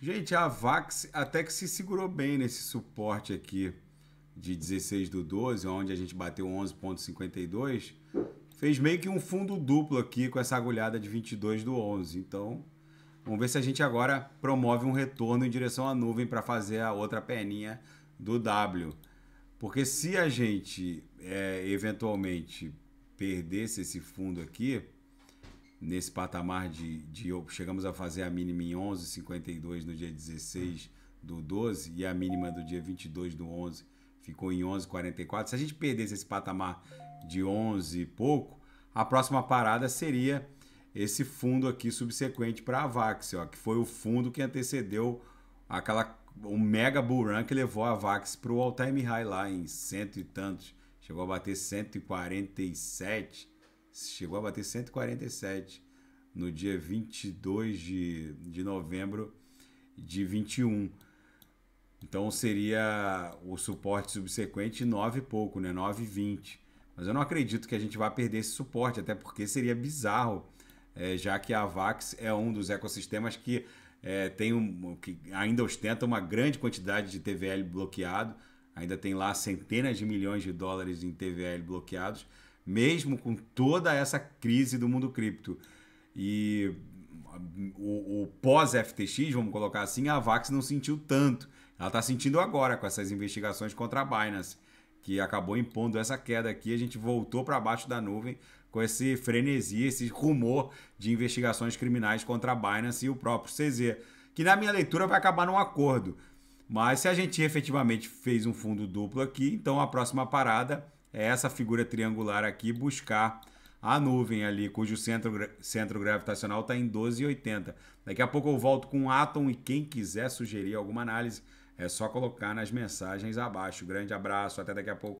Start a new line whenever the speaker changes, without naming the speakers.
Gente, a Vax até que se segurou bem nesse suporte aqui de 16 do 12, onde a gente bateu 11.52, fez meio que um fundo duplo aqui com essa agulhada de 22 do 11. Então, vamos ver se a gente agora promove um retorno em direção à nuvem para fazer a outra perninha do W. Porque se a gente é, eventualmente perdesse esse fundo aqui, nesse patamar de, de chegamos a fazer a mínima em 11,52 no dia 16 do 12 e a mínima do dia 22 do 11 ficou em 11,44. Se a gente perdesse esse patamar de 11 e pouco, a próxima parada seria esse fundo aqui subsequente para a Vax, ó, que foi o fundo que antecedeu aquela um mega run que levou a Vax para o all-time high lá em cento e tantos. Chegou a bater 147 chegou a bater 147 no dia 22 de, de novembro de 21. Então seria o suporte subsequente 9 e pouco, né? 9,20. Mas eu não acredito que a gente vá perder esse suporte, até porque seria bizarro, é, já que a Vax é um dos ecossistemas que, é, tem um, que ainda ostenta uma grande quantidade de TVL bloqueado, ainda tem lá centenas de milhões de dólares em TVL bloqueados mesmo com toda essa crise do mundo cripto. E o, o pós-FTX, vamos colocar assim, a Vax não sentiu tanto. Ela está sentindo agora com essas investigações contra a Binance, que acabou impondo essa queda aqui. A gente voltou para baixo da nuvem com esse frenesi, esse rumor de investigações criminais contra a Binance e o próprio CZ, que na minha leitura vai acabar num acordo. Mas se a gente efetivamente fez um fundo duplo aqui, então a próxima parada é essa figura triangular aqui buscar a nuvem ali, cujo centro, centro gravitacional está em 12,80. Daqui a pouco eu volto com o Atom e quem quiser sugerir alguma análise, é só colocar nas mensagens abaixo. Grande abraço, até daqui a pouco.